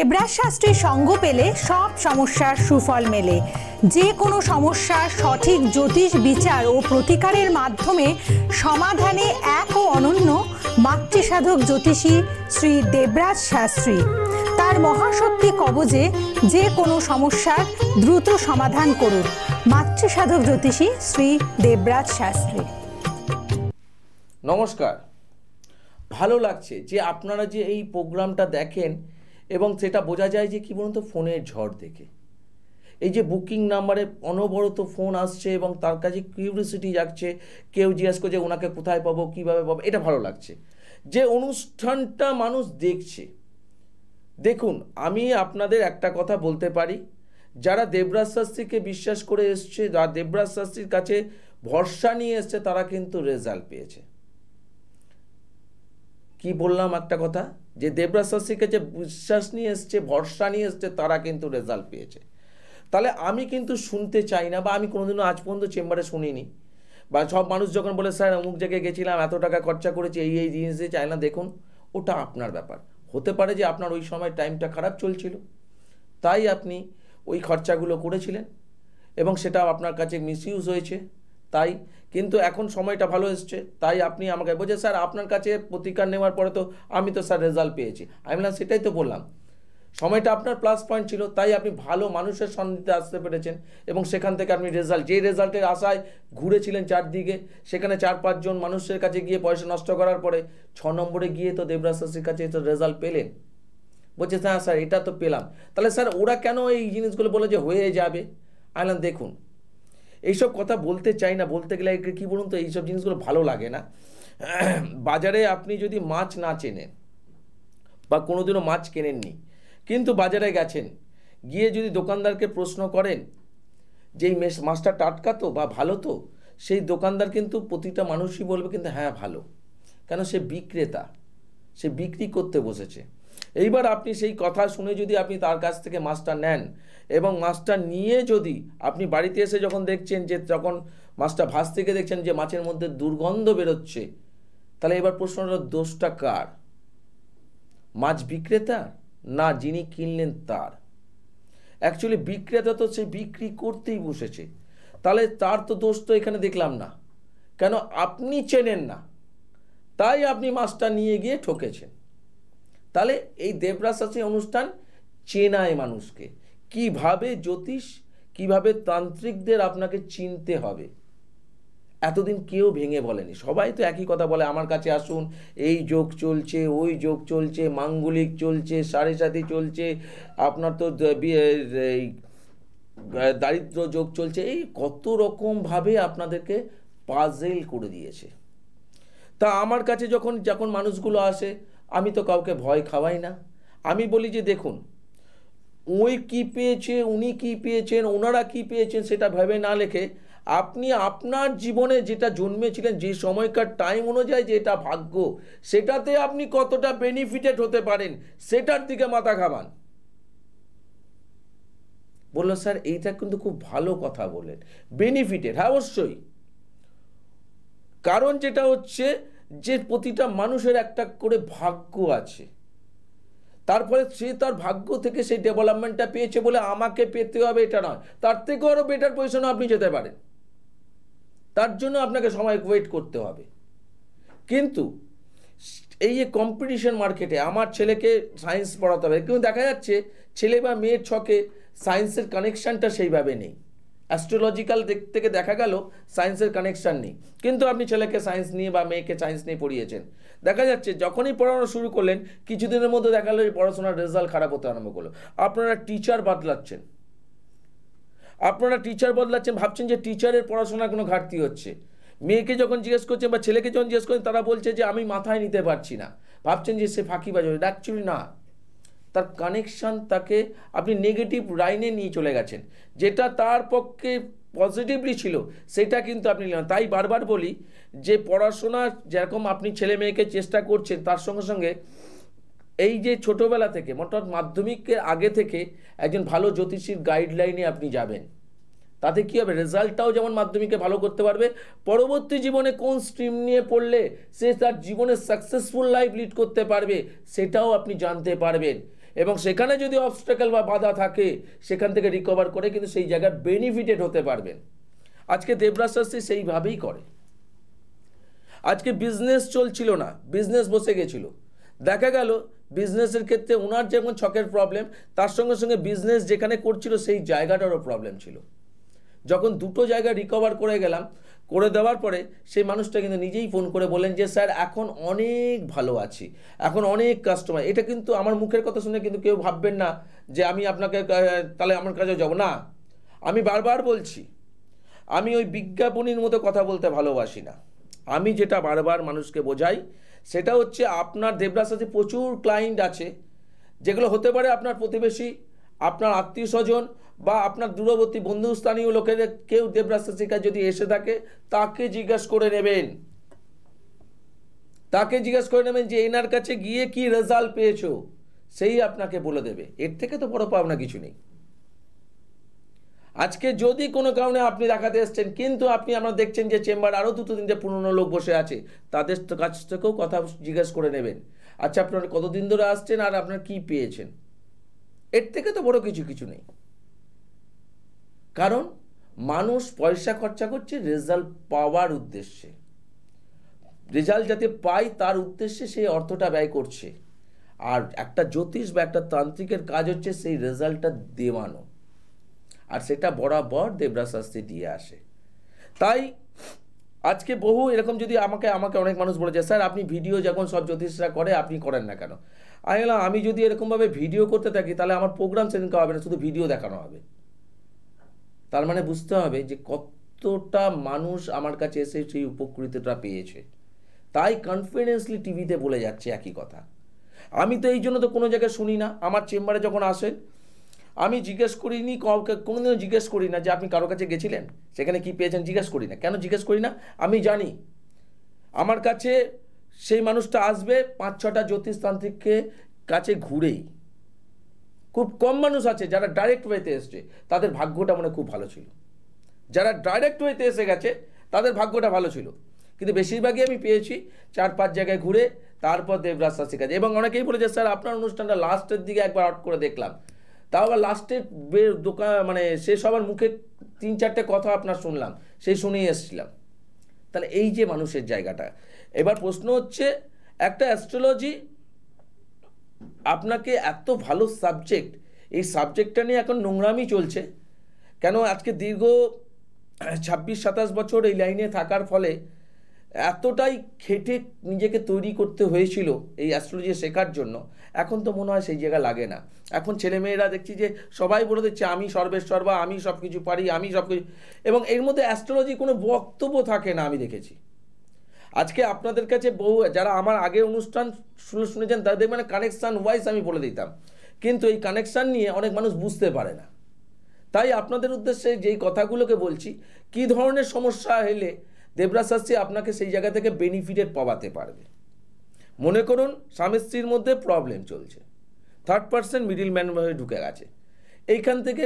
দেবরাজ শাস্ত্রীর সঙ্গ পেলে সব সমস্যার সুফল মেলে যে কোনো সমস্যার সঠিক জ্যোতিষ বিচার ও প্রতিকারের মাধ্যমে সমাধানে এক ও অনন্য মাতৃসাধক জ্যোতিষী শ্রী দেবরাজ শাস্ত্রী তার মহাশক্তি কবজে যে কোনো সমস্যার দ্রুত সমাধান করুন মাতৃসাধক জ্যোতিষী শ্রী দেবরাজ শাস্ত্রী নমস্কার ভালো লাগছে যে আপনারা যে এই প্রোগ্রামটা দেখেন এবং সেটা বোঝা যায় যে কী বলুন তো ফোনের ঝড় দেখে এই যে বুকিং নাম্বারে অনবরত ফোন আসছে এবং তার কাছে কিউরিয়াসিটি যাচ্ছে কেউ জিজ্ঞাসা করছে ওনাকে কোথায় পাবো কীভাবে পাবো এটা ভালো লাগছে যে অনুষ্ঠানটা মানুষ দেখছে দেখুন আমি আপনাদের একটা কথা বলতে পারি যারা দেবরাজ শাস্ত্রীকে বিশ্বাস করে এসছে যারা দেবরাজ শাস্ত্রীর কাছে ভরসা নিয়ে এসছে তারা কিন্তু রেজাল্ট পেয়েছে কি বললাম একটা কথা যে দেবরাজ শাস্ত্রীকে যে বিশ্বাস নিয়ে এসছে ভরসা নিয়ে এসছে তারা কিন্তু রেজাল্ট পেয়েছে তাহলে আমি কিন্তু শুনতে চাই না বা আমি কোনোদিনও আজ পর্যন্ত চেম্বারে শুনিনি বা সব মানুষ যখন বলে স্যার অমুক জায়গায় গেছিলাম এত টাকা খরচা করেছি এই এই জিনিস দিয়ে চাই না দেখুন ওটা আপনার ব্যাপার হতে পারে যে আপনার ওই সময় টাইমটা খারাপ চলছিল তাই আপনি ওই খরচাগুলো করেছিলেন এবং সেটা আপনার কাছে মিসইউজ হয়েছে তাই কিন্তু এখন সময়টা ভালো এসছে তাই আপনি আমাকে বলছে স্যার আপনার কাছে প্রতিকার নেওয়ার পরে তো আমি তো স্যার রেজাল্ট পেয়েছি আমি না সেটাই তো বললাম সময়টা আপনার প্লাস পয়েন্ট ছিল তাই আপনি ভালো মানুষের সন্ধিতে আসতে পেরেছেন এবং সেখান থেকে আপনি রেজাল্ট যে রেজাল্টের আশায় ঘুরেছিলেন চারদিকে সেখানে চার পাঁচজন মানুষের কাছে গিয়ে পয়সা নষ্ট করার পরে ছ নম্বরে গিয়ে তো দেবরাজ শাস্ত্রীর কাছে তো রেজাল্ট পেলেন বলছে হ্যাঁ স্যার এটা তো পেলাম তাহলে স্যার ওরা কেন এই জিনিসগুলো বলে যে হয়ে যাবে আইলাম দেখুন এইসব কথা বলতে চাই না বলতে গেলে কি বলুন তো এইসব জিনিসগুলো ভালো লাগে না বাজারে আপনি যদি মাছ না চেনেন বা কোনোদিনও মাছ কেনেননি কিন্তু বাজারে গেছেন গিয়ে যদি দোকানদারকে প্রশ্ন করেন যে এই মাছটা টাটকা তো বা ভালো তো সেই দোকানদার কিন্তু প্রতিটা মানুষই বলবে কিন্তু হ্যাঁ ভালো কেন সে বিক্রেতা সে বিক্রি করতে বসেছে এইবার আপনি সেই কথা শুনে যদি আপনি তার কাছ থেকে মাছটা নেন এবং মাছটা নিয়ে যদি আপনি বাড়িতে এসে যখন দেখছেন যে তখন মাছটা ভাস থেকে দেখছেন যে মাছের মধ্যে দুর্গন্ধ বেরোচ্ছে তাহলে এবার প্রশ্ন হল দোষটা কার মাছ বিক্রেতা না যিনি কিনলেন তার অ্যাকচুয়ালি বিক্রেতা তো সে বিক্রি করতেই বসেছে তাহলে তার তো দোষ তো এখানে দেখলাম না কেন আপনি চেনেন না তাই আপনি মাছটা নিয়ে গিয়ে ঠকেছেন তাহলে এই দেবরাজ অনুষ্ঠান চেনায় মানুষকে কিভাবে জ্যোতিষ কিভাবে তান্ত্রিকদের আপনাকে চিনতে হবে এতদিন কেউ ভেঙে বলেনি সবাই তো একই কথা বলে আমার কাছে আসুন এই যোগ চলছে ওই যোগ চলছে মাঙ্গলিক চলছে সাড়ে সাথে চলছে আপনার তো এই দারিদ্র যোগ চলছে এই কত রকমভাবে আপনাদেরকে পাজেল করে দিয়েছে তা আমার কাছে যখন যখন মানুষগুলো আসে আমি তো কাউকে ভয় খাওয়াই না আমি বলি যে দেখুন ওই কি পেয়েছে উনি কি পেয়েছেন ওনারা কি পেয়েছেন সেটা ভেবে না লেখে আপনি আপনার জীবনে যেটা জন্মেছিলেন যে সময়কার টাইম অনুযায়ী যেটা ভাগ্য সেটাতে আপনি কতটা বেনিফিটেড হতে পারেন সেটার দিকে মাথা খাবান বললো স্যার এইটা কিন্তু খুব ভালো কথা বলেন বেনিফিটেড হ্যাঁ অবশ্যই কারণ যেটা হচ্ছে যে প্রতিটা মানুষের একটা করে ভাগ্য আছে তারপরে সে তার ভাগ্য থেকে সেই ডেভেলপমেন্টটা পেয়েছে বলে আমাকে পেতে হবে এটা নয় তার থেকে আরও বেটার পজিশনে আপনি যেতে পারেন তার জন্য আপনাকে সময় ওয়েট করতে হবে কিন্তু এই যে কম্পিটিশন মার্কেটে আমার ছেলেকে সায়েন্স পড়াতে হবে কিন্তু দেখা যাচ্ছে ছেলে বা মেয়ের ছকে সায়েন্সের কানেকশানটা সেইভাবে নেই অ্যাস্ট্রোলজিক্যাল দিক থেকে দেখা গেল সায়েন্সের কানেকশান নেই কিন্তু আপনি ছেলেকে সায়েন্স নিয়ে বা মেয়েকে সায়েন্স নিয়ে পড়িয়েছেন দেখা যাচ্ছে যখনই পড়ানো শুরু করলেন কিছুদিনের মধ্যে দেখালো যে পড়াশোনার রেজাল্ট খারাপ হতে আরম্ভ করলো আপনারা টিচার বদলাচ্ছেন আপনারা টিচার বদলাচ্ছেন ভাবছেন যে টিচারের পড়াশোনার কোনো ঘাটতি হচ্ছে মেয়েকে যখন জিজ্ঞেস করছেন বা ছেলেকে যখন জিজ্ঞেস করছেন তারা বলছে যে আমি মাথায় নিতে পারছি না ভাবছেন যে সে ফাঁকি বাজাবে অ্যাকচুয়ালি না তার কানেকশান তাকে আপনি নেগেটিভ লাইনে নিয়ে চলে গেছেন যেটা তার পক্ষে পজিটিভলি ছিল সেটা কিন্তু আপনি নিলেন তাই বারবার বলি যে পড়াশোনা যেরকম আপনি ছেলে মেয়েকে চেষ্টা করছেন তার সঙ্গে সঙ্গে এই যে ছোটোবেলা থেকে মোটামুটি মাধ্যমিকের আগে থেকে একজন ভালো জ্যোতিষীর গাইডলাইনে আপনি যাবেন তাতে কী হবে রেজাল্টটাও যেমন মাধ্যমিকে ভালো করতে পারবে পরবর্তী জীবনে কোন স্ট্রিম নিয়ে পড়লে সে তার জীবনে সাকসেসফুল লাইফ লিড করতে পারবে সেটাও আপনি জানতে পারবেন এবং সেখানে যদি অবস্টেকাল বা বাধা থাকে সেখান থেকে রিকভার করে কিন্তু সেই জায়গায় বেনিফিটেড হতে পারবেন আজকে দেবরাজ সেইভাবেই করে আজকে বিজনেস চলছিল না বিজনেস বসে গেছিল দেখা গেল বিজনেসের ক্ষেত্রে ওনার যেমন ছকের প্রবলেম তার সঙ্গে সঙ্গে বিজনেস যেখানে করছিল সেই জায়গাটারও প্রবলেম ছিল যখন দুটো জায়গা রিকভার করে গেলাম করে দেওয়ার পরে সেই মানুষটা কিন্তু নিজেই ফোন করে বলেন যে স্যার এখন অনেক ভালো আছি এখন অনেক কাস্টমার এটা কিন্তু আমার মুখের কথা শুনে কিন্তু কেউ ভাববেন না যে আমি আপনাকে তাহলে আমার কাছে যাব না আমি বারবার বলছি আমি ওই বিজ্ঞাপনীর মতো কথা বলতে ভালোবাসি না আমি যেটা বারবার মানুষকে বোঝাই সেটা হচ্ছে আপনার দেবরাজ সাথে প্রচুর ক্লায়েন্ট আছে যেগুলো হতে পারে আপনার প্রতিবেশী আপনার আত্মীয় স্বজন বা আপনার দূরবর্তী বন্ধুস্থানীয় লোকেদের কেউ দেবরাস্তা শিকার যদি এসে থাকে তাকে জিজ্ঞেস করে নেবেন তাকে জিজ্ঞেস করে নেবেন যে এনার কাছে গিয়ে কি রেজাল্ট পেয়েছো সেই আপনাকে বলে দেবে এর থেকে তো বড় পাওনা কিছু নেই আজকে যদি কোনো কারণে আপনি দেখাতে এসছেন কিন্তু আপনি আমরা দেখছেন যে চেম্বার আরও দুটো তিনটে পুরনো লোক বসে আছে তাদের কাছ থেকেও কথা জিজ্ঞেস করে নেবেন আচ্ছা আপনারা কতদিন ধরে আসছেন আর আপনার কি পেয়েছেন এর থেকে তো বড় কিছু কিছু নেই কারণ মানুষ পয়সা খরচা করছে রেজাল্ট পাওয়ার উদ্দেশ্যে রেজাল্ট যাতে পায় তার উদ্দেশ্যে সেই অর্থটা ব্যয় করছে আর একটা জ্যোতিষ বা একটা তান্ত্রিকের কাজ হচ্ছে সেই রেজাল্টটা দেওয়ানো আর সেটা বরাবর দেবরা শাস্তি দিয়ে আসে তাই আজকে বহু এরকম যদি আমাকে আমাকে অনেক মানুষ বলেছে স্যার আপনি ভিডিও যখন সব জ্যোতিষরা করে আপনি করেন না কেন আমি বললাম আমি যদি এরকমভাবে ভিডিও করতে থাকি তাহলে আমার প্রোগ্রাম সেদিনকে হবে না শুধু ভিডিও দেখানো হবে তার মানে বুঝতে হবে যে কতটা মানুষ আমার কাছে এসে সেই উপকৃতটা পেয়েছে তাই কনফিডেন্সলি টিভিতে বলে যাচ্ছে একই কথা আমি তো এই জন্য তো কোনো জায়গায় শুনি না আমার চেম্বারে যখন আসেন আমি জিজ্ঞেস করিনি কাউকে কোনোদিনও জিজ্ঞেস করি না যে আপনি কারো কাছে গেছিলেন সেখানে কি পেয়েছেন জিজ্ঞেস করি না কেন জিজ্ঞেস করি না আমি জানি আমার কাছে সেই মানুষটা আসবে পাঁচ ছটা জ্যোতিষতান্ত্রিককে কাছে ঘুরেই খুব কম মানুষ আছে যারা ডাইরেক্ট ওয়েতে এসছে তাদের ভাগ্যটা মানে খুব ভালো ছিল যারা ডাইরেক্ট ওয়েতে এসে গেছে তাদের ভাগ্যটা ভালো ছিল কিন্তু বেশিরভাগই আমি পেয়েছি চার পাঁচ জায়গায় ঘুরে তারপর দেবরাজ শাস্ত্রী কাছে এবং অনেকেই বলেছে স্যার আপনার অনুষ্ঠানটা লাস্টের দিকে একবার আউট করে দেখলাম তাও আবার লাস্টের দোকান মানে সে সবার মুখে তিন চারটে কথা আপনার শুনলাম সেই শুনেই এসেছিলাম তাহলে এই যে মানুষের জায়গাটা এবার প্রশ্ন হচ্ছে একটা অ্যাস্ট্রোলজি আপনাকে এত ভালো সাবজেক্ট এই সাবজেক্টটা নিয়ে এখন নোংরামি চলছে কেন আজকে দীর্ঘ ছাব্বিশ সাতাশ বছর এই লাইনে থাকার ফলে এতটাই খেটে নিজেকে তৈরি করতে হয়েছিল এই অ্যাস্ট্রোলজি শেখার জন্য এখন তো মনে হয় সেই জায়গা লাগে না এখন ছেলেমেয়েরা দেখছি যে সবাই বলে দিচ্ছে আমি সর্বেশ্বর বা আমি সব কিছু পারি আমি সব কিছু এবং এর মধ্যে অ্যাস্ট্রোলজি কোনো বক্তব্য থাকে না আমি দেখেছি আজকে আপনাদের কাছে বহু যারা আমার আগে অনুষ্ঠান শুনে শুনেছেন তাদের দেখবেন কানেকশান ওয়াইজ আমি বলে দিতাম কিন্তু এই কানেকশান নিয়ে অনেক মানুষ বুঝতে পারে না তাই আপনাদের উদ্দেশ্যে যেই কথাগুলোকে বলছি কি ধরনের সমস্যা এলে দেবরাজ শাস্ত্রী আপনাকে সেই জায়গা থেকে বেনিফিটেড পাওয়াতে পারবে মনে করুন স্বামী স্ত্রীর মধ্যে প্রবলেম চলছে থার্ড পার্সেন্ট মিডিল ভাবে ঢুকে গেছে এইখান থেকে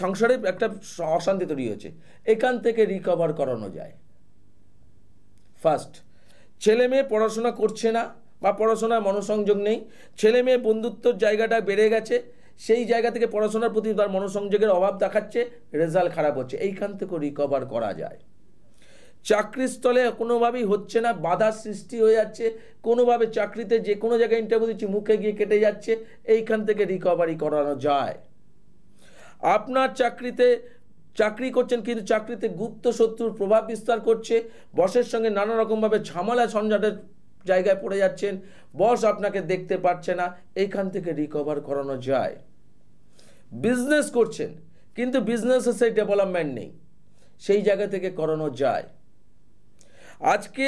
সংসারে একটা অশান্তি তৈরি হয়েছে এখান থেকে রিকভার করানো যায় ফার্স্ট ছেলে মেয়ে পড়াশোনা করছে না বা পড়াশোনার মনোসংযোগ নেই ছেলে মেয়ে বন্ধুত্বর জায়গাটা বেড়ে গেছে সেই জায়গা থেকে পড়াশোনার প্রতি তার মনোসংযোগের অভাব দেখাচ্ছে রেজাল্ট খারাপ হচ্ছে এইখান থেকে রিকভার করা যায় চাকরিস্থলে কোনোভাবেই হচ্ছে না বাধার সৃষ্টি হয়ে যাচ্ছে কোনোভাবে চাকরিতে যে কোনো জায়গায় ইন্টারভিউ দিচ্ছি মুখে গিয়ে কেটে যাচ্ছে এইখান থেকে রিকভারি করানো যায় আপনার চাকরিতে চাকরি করছেন কিন্তু চাকরিতে গুপ্ত শত্রুর প্রভাব বিস্তার করছে বসের সঙ্গে নানা রকমভাবে ঝামেলা ঝঞ্ঝাটের জায়গায় পড়ে যাচ্ছেন বস আপনাকে দেখতে পাচ্ছে না এইখান থেকে রিকভার করানো যায় বিজনেস করছেন কিন্তু বিজনেসে সেই ডেভেলপমেন্ট নেই সেই জায়গা থেকে করানো যায় আজকে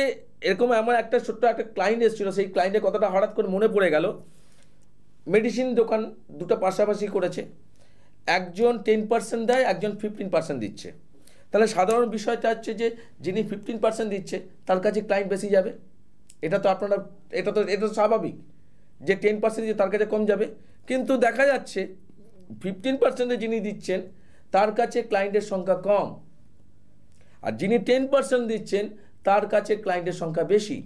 এরকম এমন একটা ছোট্ট একটা ক্লায়েন্ট এসেছিলো সেই ক্লায়েন্টের কথাটা হঠাৎ করে মনে পড়ে গেল মেডিসিন দোকান দুটো পাশাপাশি করেছে একজন টেন পার্সেন্ট দেয় একজন ফিফটিন পার্সেন্ট দিচ্ছে তাহলে সাধারণ বিষয়টা হচ্ছে যে যিনি ফিফটিন পার্সেন্ট দিচ্ছে তার কাছে ক্লায়েন্ট বেশি যাবে এটা তো আপনারা এটা তো এটা তো স্বাভাবিক যে টেন পার্সেন্ট দিচ্ছে তার কাছে কম যাবে কিন্তু দেখা যাচ্ছে ফিফটিন পার্সেন্টে যিনি দিচ্ছেন তার কাছে ক্লায়েন্টের সংখ্যা কম আর যিনি টেন পার্সেন্ট দিচ্ছেন তার কাছে ক্লায়েন্টের সংখ্যা বেশি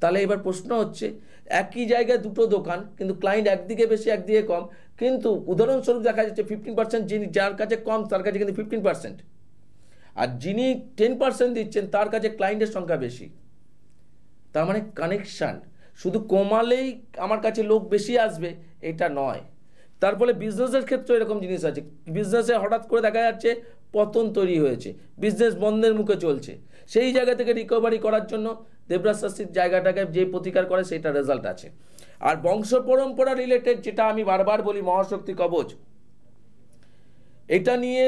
তাহলে এবার প্রশ্ন হচ্ছে একই জায়গায় দুটো দোকান কিন্তু ক্লায়েন্ট একদিকে বেশি একদিকে কম কিন্তু উদাহরণস্বরূপ দেখা যাচ্ছে ফিফটিন পার্সেন্ট যিনি যার কাছে কম তার কাছে কিন্তু ফিফটিন পার্সেন্ট আর যিনি টেন পার্সেন্ট দিচ্ছেন তার কাছে ক্লায়েন্টের সংখ্যা বেশি তার মানে কানেকশান শুধু কমালেই আমার কাছে লোক বেশি আসবে এটা নয় তারপরে বিজনেসের ক্ষেত্রে এরকম জিনিস আছে বিজনেসে হঠাৎ করে দেখা যাচ্ছে পতন তৈরি হয়েছে বিজনেস বন্ধের মুখে চলছে সেই জায়গা থেকে রিকভারি করার জন্য দেবরাজ জায়গাটাকে যে প্রতিকার করে সেটা রেজাল্ট আছে আর বংশ পরম্পরা রিলেটেড যেটা আমি বারবার বলি মহাশক্তি কবচ এটা নিয়ে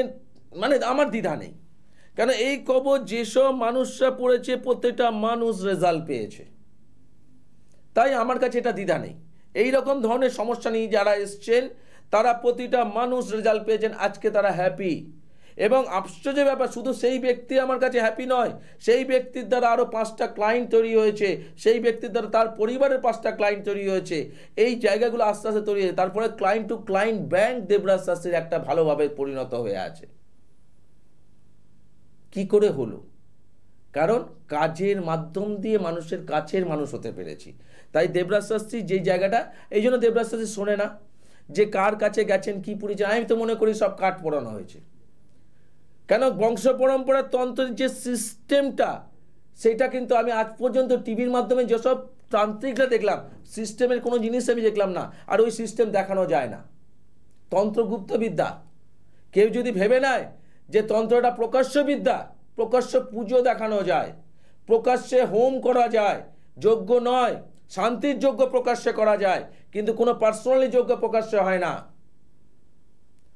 মানে আমার দ্বিধা নেই কেন এই কবচ যেসব মানুষরা পড়েছে প্রত্যেকটা মানুষ রেজাল্ট পেয়েছে তাই আমার কাছে এটা দ্বিধা নেই এই রকম ধরনের সমস্যা নিয়ে যারা এসছেন তারা প্রতিটা মানুষ রেজাল্ট পেয়েছেন আজকে তারা হ্যাপি এবং আশ্চর্য ব্যাপার শুধু সেই ব্যক্তি আমার কাছে হ্যাপি নয় সেই ব্যক্তির দ্বারা আরও পাঁচটা ক্লায়েন্ট তৈরি হয়েছে সেই ব্যক্তির দ্বারা তার পরিবারের পাঁচটা ক্লায়েন্ট তৈরি হয়েছে এই জায়গাগুলো আস্তে আস্তে তৈরি হয়েছে তারপরে client to client bank Debraj শাস্ত্রীর একটা ভালোভাবে পরিণত হয়ে আছে কি করে হলো কারণ কাজের মাধ্যম দিয়ে মানুষের কাছের মানুষ হতে পেরেছি তাই দেবরাজ শাস্ত্রী যে জায়গাটা এই জন্য দেবরাজ শাস্ত্রী শোনে না যে কার কাছে গেছেন কি পরিচয় আমি তো মনে করি সব কাঠ পড়ানো হয়েছে কেন বংশ পরম্পরা তন্ত্রের যে সিস্টেমটা সেটা কিন্তু আমি আজ পর্যন্ত টিভির মাধ্যমে যেসব তান্ত্রিকরা দেখলাম সিস্টেমের কোনো জিনিস আমি দেখলাম না আর ওই সিস্টেম দেখানো যায় না তন্ত্রগুপ্তবিদ্যা কেউ যদি ভেবে নেয় যে তন্ত্রটা প্রকাশ্য বিদ্যা প্রকাশ্য পুজো দেখানো যায় প্রকাশ্যে হোম করা যায় যোগ্য নয় শান্তির যোগ্য প্রকাশ্যে করা যায় কিন্তু কোনো পার্সোনালি যোগ্য প্রকাশ্য হয় না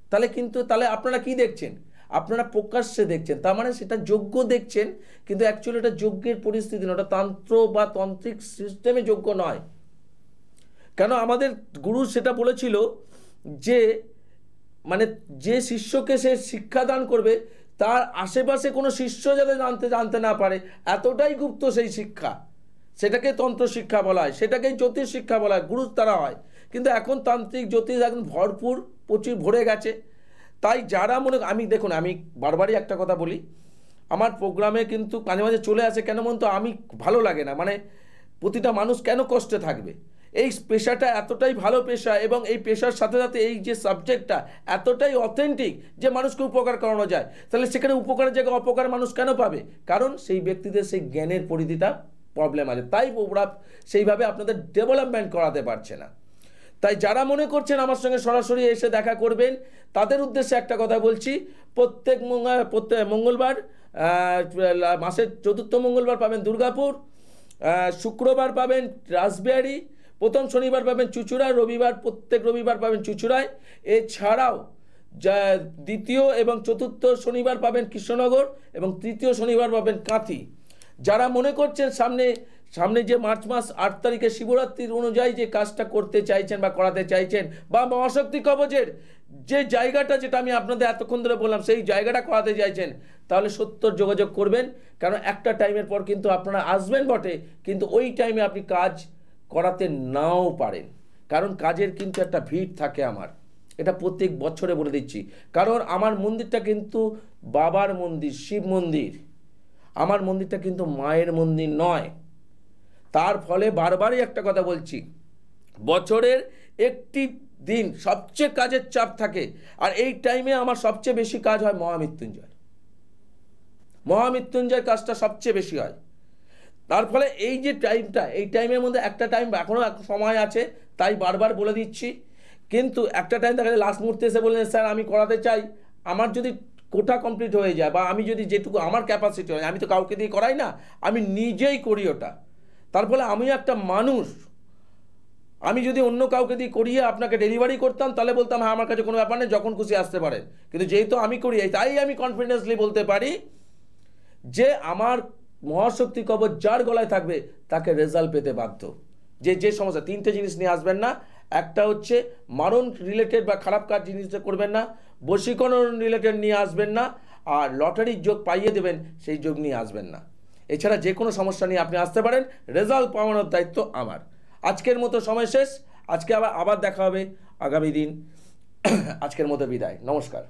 তাহলে কিন্তু তাহলে আপনারা কি দেখছেন আপনারা প্রকাশ্যে দেখছেন তার মানে সেটা যোগ্য দেখছেন কিন্তু অ্যাকচুয়ালি এটা যোগ্যের পরিস্থিতি না ওটা তন্ত্র বা তান্ত্রিক সিস্টেমে যোগ্য নয় কেন আমাদের গুরু সেটা বলেছিল যে মানে যে শিষ্যকে সে শিক্ষাদান করবে তার আশেপাশে কোনো শিষ্য যাতে জানতে জানতে না পারে এতটাই গুপ্ত সেই শিক্ষা সেটাকে তন্ত্র শিক্ষা বলা হয় সেটাকেই জ্যোতিষ শিক্ষা বলা হয় গুরু তারা হয় কিন্তু এখন তান্ত্রিক জ্যোতিষ এখন ভরপুর প্রচুর ভরে গেছে তাই যারা মনে আমি দেখুন আমি বারবারই একটা কথা বলি আমার প্রোগ্রামে কিন্তু মাঝে মাঝে চলে আসে কেন মন তো আমি ভালো লাগে না মানে প্রতিটা মানুষ কেন কষ্টে থাকবে এই পেশাটা এতটাই ভালো পেশা এবং এই পেশার সাথে সাথে এই যে সাবজেক্টটা এতটাই অথেন্টিক যে মানুষকে উপকার করানো যায় তাহলে সেখানে উপকারের জায়গায় অপকার মানুষ কেন পাবে কারণ সেই ব্যক্তিদের সেই জ্ঞানের পরিধিটা প্রবলেম আছে তাই ওরা সেইভাবে আপনাদের ডেভেলপমেন্ট করাতে পারছে না তাই যারা মনে করছেন আমার সঙ্গে সরাসরি এসে দেখা করবেন তাদের উদ্দেশ্যে একটা কথা বলছি প্রত্যেক প্রত্যেক মঙ্গলবার মাসের চতুর্থ মঙ্গলবার পাবেন দুর্গাপুর শুক্রবার পাবেন রাসবিহারি প্রথম শনিবার পাবেন চুচুড়া রবিবার প্রত্যেক রবিবার পাবেন চুচুড়ায় এছাড়াও যা দ্বিতীয় এবং চতুর্থ শনিবার পাবেন কৃষ্ণনগর এবং তৃতীয় শনিবার পাবেন কাঁথি যারা মনে করছেন সামনে সামনে যে মার্চ মাস আট তারিখে শিবরাত্রির অনুযায়ী যে কাজটা করতে চাইছেন বা করাতে চাইছেন বা মহাশক্তি কবচের যে জায়গাটা যেটা আমি আপনাদের এতক্ষণ ধরে বললাম সেই জায়গাটা করাতে চাইছেন তাহলে সত্তর যোগাযোগ করবেন কারণ একটা টাইমের পর কিন্তু আপনারা আসবেন বটে কিন্তু ওই টাইমে আপনি কাজ করাতে নাও পারেন কারণ কাজের কিন্তু একটা ভিড় থাকে আমার এটা প্রত্যেক বছরে বলে দিচ্ছি কারণ আমার মন্দিরটা কিন্তু বাবার মন্দির শিব মন্দির আমার মন্দিরটা কিন্তু মায়ের মন্দির নয় তার ফলে বারবারই একটা কথা বলছি বছরের একটি দিন সবচেয়ে কাজের চাপ থাকে আর এই টাইমে আমার সবচেয়ে বেশি কাজ হয় মহামৃত্যুঞ্জয় মহামৃত্যুঞ্জয় কাজটা সবচেয়ে বেশি হয় তার ফলে এই যে টাইমটা এই টাইমের মধ্যে একটা টাইম এখনও সময় আছে তাই বারবার বলে দিচ্ছি কিন্তু একটা টাইম দেখা যায় লাস্ট মুহূর্তে এসে বললেন স্যার আমি করাতে চাই আমার যদি কোটা কমপ্লিট হয়ে যায় বা আমি যদি যেটুকু আমার ক্যাপাসিটি হয় আমি তো কাউকে দিয়ে করাই না আমি নিজেই করি ওটা তার ফলে আমি একটা মানুষ আমি যদি অন্য কাউকে দিয়ে করিয়ে আপনাকে ডেলিভারি করতাম তাহলে বলতাম হ্যাঁ আমার কাছে কোনো ব্যাপার নেই যখন খুশি আসতে পারে কিন্তু যেহেতু আমি করি তাই আমি কনফিডেন্সলি বলতে পারি যে আমার মহাশক্তি কবর যার গলায় থাকবে তাকে রেজাল্ট পেতে বাধ্য যে যে সমস্যা তিনটে জিনিস নিয়ে আসবেন না একটা হচ্ছে মারণ রিলেটেড বা খারাপ কাজ জিনিসটা করবেন না বসীকরণ রিলেটেড নিয়ে আসবেন না আর লটারির যোগ পাইয়ে দেবেন সেই যোগ নিয়ে আসবেন না এছাড়া যে কোনো সমস্যা নিয়ে আপনি আসতে পারেন রেজাল্ট পাওয়ানোর দায়িত্ব আমার আজকের মতো সময় শেষ আজকে আবার আবার দেখা হবে আগামী দিন আজকের মতো বিদায় নমস্কার